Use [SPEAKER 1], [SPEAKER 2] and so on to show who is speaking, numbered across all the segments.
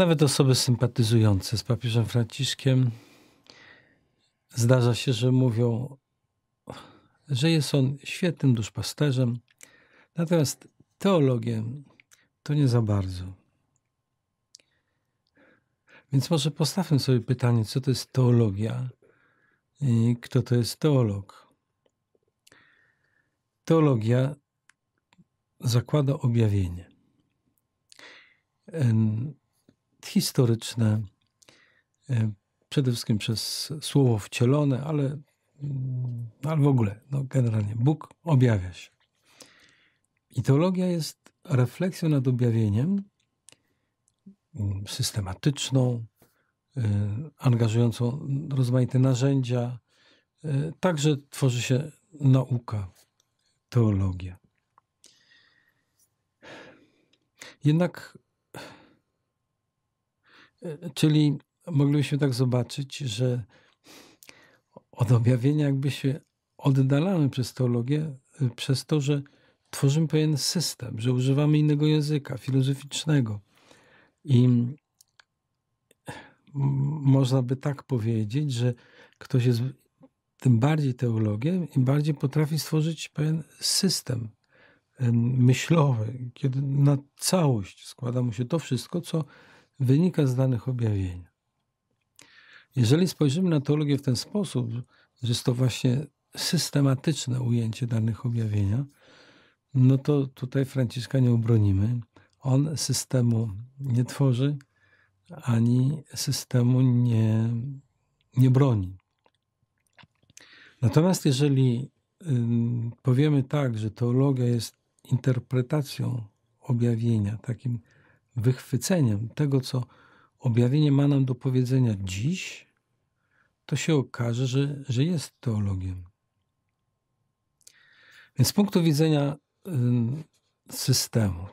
[SPEAKER 1] nawet osoby sympatyzujące z papieżem Franciszkiem, zdarza się, że mówią, że jest on świetnym duszpasterzem, natomiast teologiem to nie za bardzo. Więc może postawmy sobie pytanie, co to jest teologia i kto to jest teolog. Teologia zakłada objawienie historyczne, e, przede wszystkim przez słowo wcielone, ale, mm, ale w ogóle, no generalnie, Bóg objawia się. I teologia jest refleksją nad objawieniem, mm, systematyczną, e, angażującą rozmaite narzędzia. E, także tworzy się nauka, teologia. Jednak Czyli moglibyśmy tak zobaczyć, że od objawienia jakby się oddalamy przez teologię, y, przez to, że tworzymy pewien system, że używamy innego języka filozoficznego. I można by tak powiedzieć, że ktoś jest tym bardziej teologiem, im bardziej potrafi stworzyć pewien system y, myślowy, kiedy na całość składa mu się to wszystko, co wynika z danych objawień. Jeżeli spojrzymy na teologię w ten sposób, że jest to właśnie systematyczne ujęcie danych objawienia, no to tutaj Franciszka nie obronimy. On systemu nie tworzy, ani systemu nie, nie broni. Natomiast jeżeli powiemy tak, że teologia jest interpretacją objawienia, takim wychwyceniem tego, co objawienie ma nam do powiedzenia dziś, to się okaże, że, że jest teologiem. Więc z punktu widzenia systemu,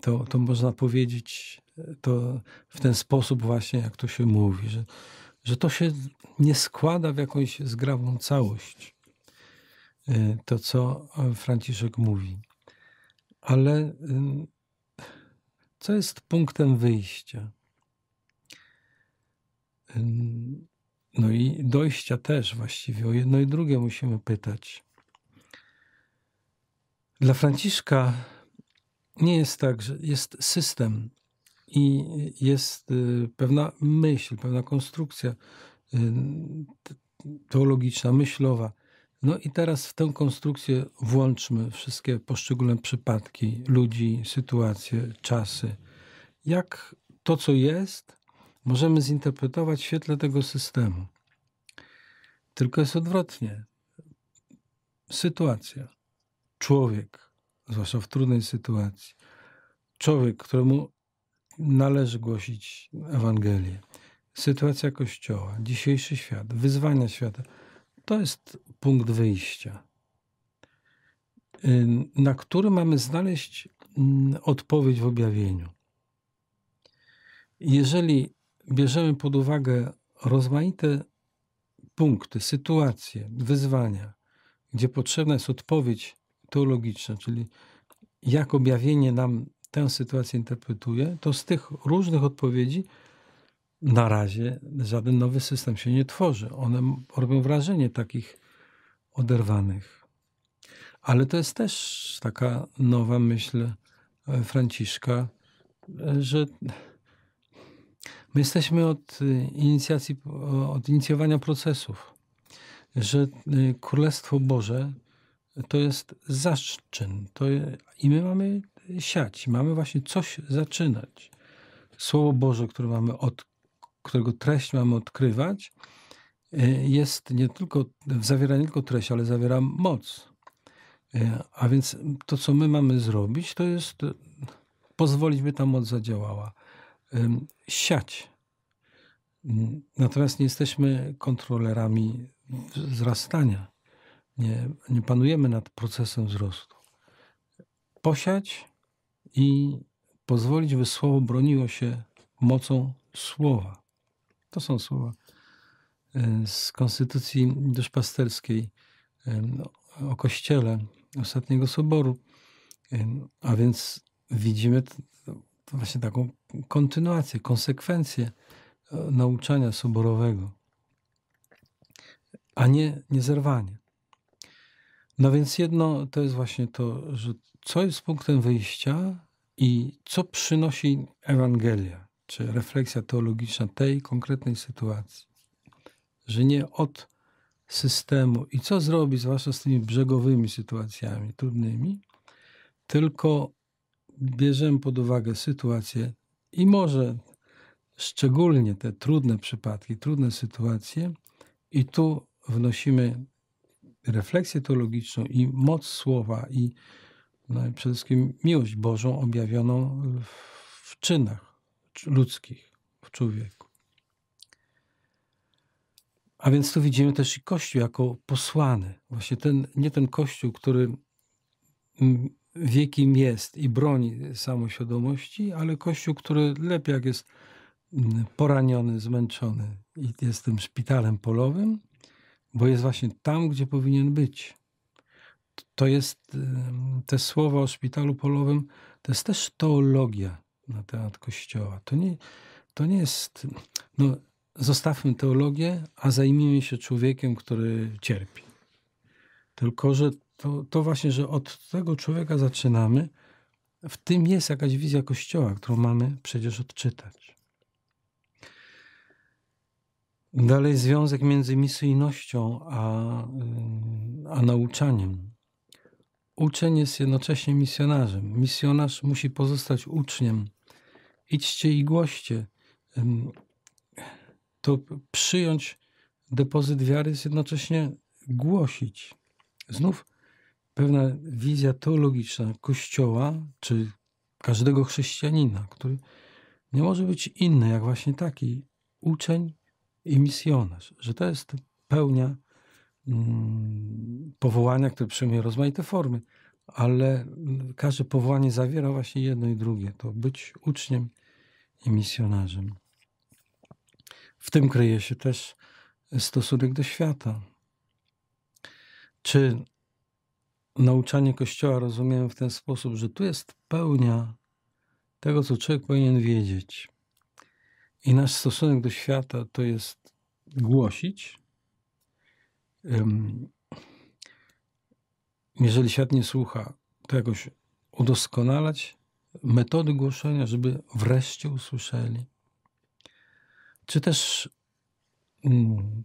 [SPEAKER 1] to, to można powiedzieć to w ten sposób właśnie, jak to się mówi, że, że to się nie składa w jakąś zgrabną całość, y, to co y, Franciszek mówi. Ale co jest punktem wyjścia? No i dojścia też właściwie. O jedno i drugie musimy pytać. Dla Franciszka nie jest tak, że jest system i jest y, pewna myśl, pewna konstrukcja y, teologiczna, myślowa, no i teraz w tę konstrukcję włączmy wszystkie poszczególne przypadki, ludzi, sytuacje, czasy. Jak to, co jest, możemy zinterpretować w świetle tego systemu. Tylko jest odwrotnie. Sytuacja, człowiek, zwłaszcza w trudnej sytuacji, człowiek, któremu należy głosić Ewangelię, sytuacja Kościoła, dzisiejszy świat, wyzwania świata – to jest punkt wyjścia, y, na który mamy znaleźć mm, odpowiedź w objawieniu. Jeżeli bierzemy pod uwagę rozmaite punkty, sytuacje, wyzwania, gdzie potrzebna jest odpowiedź teologiczna, czyli jak objawienie nam tę sytuację interpretuje, to z tych różnych odpowiedzi na razie żaden nowy system się nie tworzy. One robią wrażenie takich oderwanych. Ale to jest też taka nowa myśl e, Franciszka, e, że my jesteśmy od e, inicjacji, od inicjowania procesów, że Królestwo Boże to jest zaszczyn. To, I my mamy siać, mamy właśnie coś zaczynać. Słowo Boże, które mamy od którego treść mamy odkrywać, y, jest nie tylko, zawiera nie tylko treść, ale zawiera moc. Y, a więc to, co my mamy zrobić, to jest pozwolić, by ta moc zadziałała. Siać. Natomiast nie jesteśmy kontrolerami wzrastania. Nie, nie panujemy nad procesem wzrostu. Posiać i pozwolić, by słowo broniło się mocą słowa. To są słowa e, z konstytucji duszpasterskiej e, o kościele ostatniego soboru. E, a więc widzimy właśnie taką kontynuację, konsekwencję nauczania soborowego, a nie niezerwanie. No więc jedno to jest właśnie to, że co jest punktem wyjścia i co przynosi Ewangelia czy refleksja teologiczna tej konkretnej sytuacji. Że nie od systemu i co zrobić, zwłaszcza z tymi brzegowymi sytuacjami trudnymi, tylko bierzemy pod uwagę sytuację i może szczególnie te trudne przypadki, trudne sytuacje, i tu wnosimy refleksję teologiczną i moc słowa, i, no i przede wszystkim miłość Bożą objawioną w czynach ludzkich w człowieku. A więc tu widzimy też i Kościół jako posłany. Właśnie ten, nie ten Kościół, który wie kim jest i broni samoświadomości, ale Kościół, który lepiej jak jest poraniony, zmęczony i jest tym szpitalem polowym, bo jest właśnie tam, gdzie powinien być. To jest, te słowa o szpitalu polowym, to jest też teologia na temat Kościoła. To nie, to nie jest. No, zostawmy teologię, a zajmijmy się człowiekiem, który cierpi. Tylko, że to, to właśnie, że od tego człowieka zaczynamy, w tym jest jakaś wizja Kościoła, którą mamy przecież odczytać. Dalej związek między misyjnością a, a nauczaniem. Uczeń jest jednocześnie misjonarzem. Misjonarz musi pozostać uczniem. Idźcie i głoście. To przyjąć depozyt wiary jest jednocześnie głosić. Znów pewna wizja teologiczna Kościoła czy każdego chrześcijanina, który nie może być inny jak właśnie taki uczeń i misjonarz, że to jest pełnia Mm, powołania, które przyjmuje rozmaite formy, ale każde powołanie zawiera właśnie jedno i drugie. To być uczniem i misjonarzem. W tym kryje się też stosunek do świata. Czy nauczanie Kościoła rozumiemy w ten sposób, że tu jest pełnia tego, co człowiek powinien wiedzieć. I nasz stosunek do świata to jest głosić, jeżeli świat nie słucha, to jakoś udoskonalać metody głoszenia, żeby wreszcie usłyszeli. Czy też mm,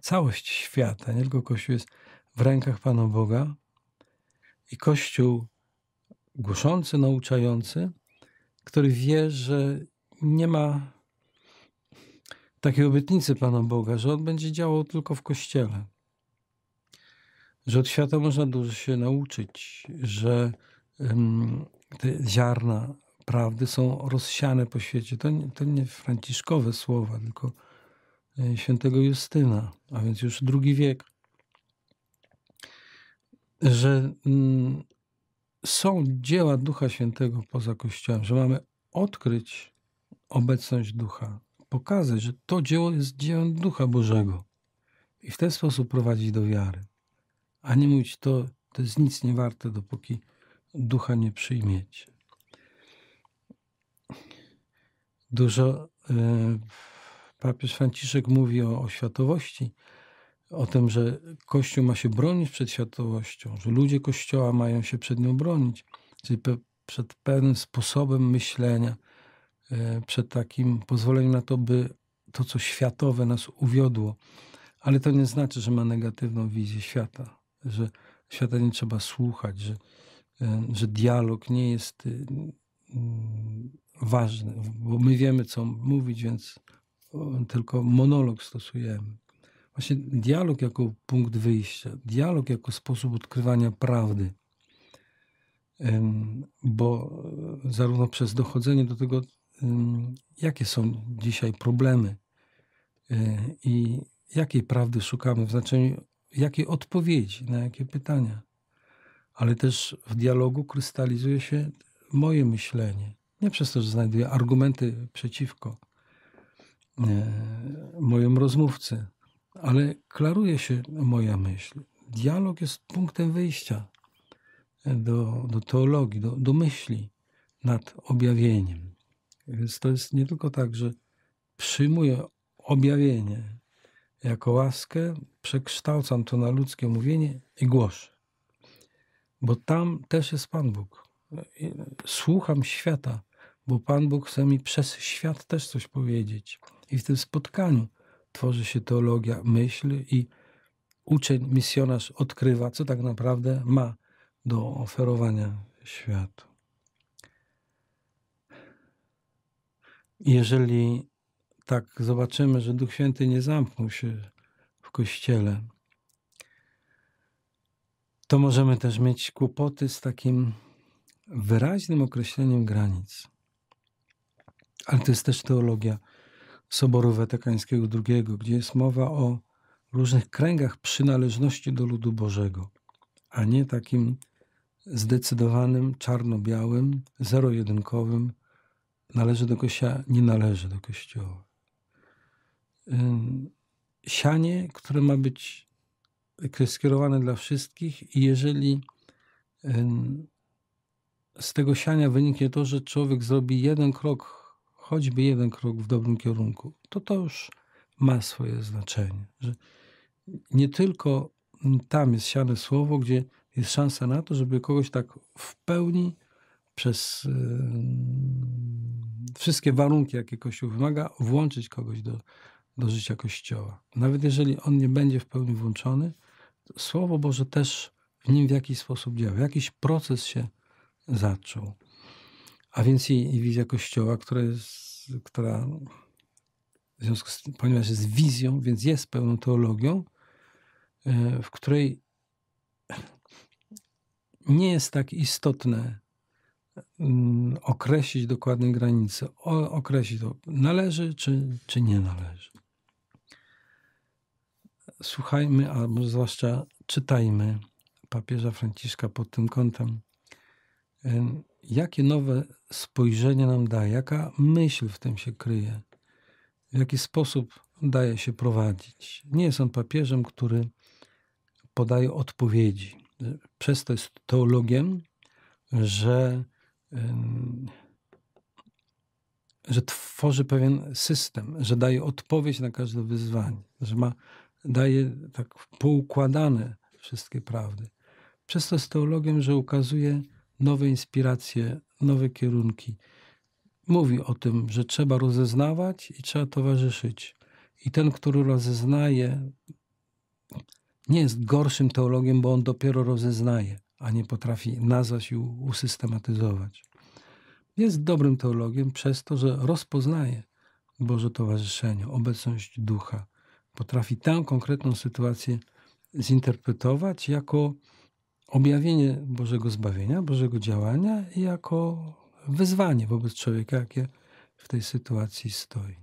[SPEAKER 1] całość świata, nie tylko Kościół, jest w rękach Pana Boga i Kościół głoszący, nauczający, który wie, że nie ma takiej obietnicy Pana Boga, że On będzie działał tylko w Kościele że od świata można dużo się nauczyć, że um, te ziarna prawdy są rozsiane po świecie. To nie, to nie franciszkowe słowa, tylko e, świętego Justyna, a więc już drugi wiek. Że um, są dzieła Ducha Świętego poza Kościołem, że mamy odkryć obecność Ducha, pokazać, że to dzieło jest dziełem Ducha Bożego i w ten sposób prowadzić do wiary a nie mówić to, to jest nic nie warte, dopóki ducha nie przyjmiecie. Dużo y, papież Franciszek mówi o, o światowości, o tym, że Kościół ma się bronić przed światowością, że ludzie Kościoła mają się przed nią bronić, czyli pe, przed pewnym sposobem myślenia, y, przed takim pozwoleniem na to, by to, co światowe nas uwiodło. Ale to nie znaczy, że ma negatywną wizję świata że świata nie trzeba słuchać, że, e, że dialog nie jest y, mm, ważny, bo my wiemy, co mówić, więc tylko monolog stosujemy. Właśnie dialog jako punkt wyjścia, dialog jako sposób odkrywania prawdy, bo e, zarówno przez dochodzenie do tego, jakie są dzisiaj problemy e, i jakiej prawdy szukamy w znaczeniu jakie odpowiedzi, na jakie pytania. Ale też w dialogu krystalizuje się moje myślenie. Nie przez to, że znajduję argumenty przeciwko e, mojemu rozmówcy, ale klaruje się moja myśl. Dialog jest punktem wyjścia e, do, do teologii, do, do myśli nad objawieniem. Więc to jest nie tylko tak, że przyjmuję objawienie jako łaskę, przekształcam to na ludzkie mówienie i głoszę. Bo tam też jest Pan Bóg. Słucham świata, bo Pan Bóg chce mi przez świat też coś powiedzieć. I w tym spotkaniu tworzy się teologia myśl i uczeń, misjonarz odkrywa, co tak naprawdę ma do oferowania światu. Jeżeli tak zobaczymy, że Duch Święty nie zamknął się kościele, to możemy też mieć kłopoty z takim wyraźnym określeniem granic. Ale to jest też teologia Soboru Watykańskiego II, gdzie jest mowa o różnych kręgach przynależności do ludu Bożego, a nie takim zdecydowanym, czarno-białym, zero-jedynkowym należy do kościoła, nie należy do kościoła sianie, które ma być e, skierowane dla wszystkich i jeżeli z tego siania wyniknie to, że człowiek zrobi jeden krok, choćby jeden krok w dobrym kierunku, to to już ma swoje znaczenie. Że nie tylko tam jest siane słowo, gdzie jest szansa na to, żeby kogoś tak w pełni przez wszystkie warunki, jakie Kościół wymaga, włączyć kogoś do, do życia Kościoła. Nawet jeżeli on nie będzie w pełni włączony, Słowo Boże też w nim w jakiś sposób działa. Jakiś proces się zaczął. A więc i, i wizja Kościoła, która, jest, która w związku z tym, ponieważ jest wizją, więc jest pełną teologią, e, w której nie jest tak istotne mm, określić dokładne granice, określić to należy czy, czy nie należy słuchajmy, albo zwłaszcza czytajmy papieża Franciszka pod tym kątem. Jakie nowe spojrzenie nam daje, jaka myśl w tym się kryje, w jaki sposób daje się prowadzić. Nie jest on papieżem, który podaje odpowiedzi. Przez to jest teologiem, że, że tworzy pewien system, że daje odpowiedź na każde wyzwanie, że ma daje tak poukładane wszystkie prawdy. Przez to z teologiem, że ukazuje nowe inspiracje, nowe kierunki. Mówi o tym, że trzeba rozeznawać i trzeba towarzyszyć. I ten, który rozeznaje, nie jest gorszym teologiem, bo on dopiero rozeznaje, a nie potrafi nazwać i usystematyzować. Jest dobrym teologiem przez to, że rozpoznaje Boże towarzyszenie, obecność ducha, potrafi tę konkretną sytuację zinterpretować jako objawienie Bożego zbawienia, Bożego działania i jako wyzwanie wobec człowieka, jakie w tej sytuacji stoi.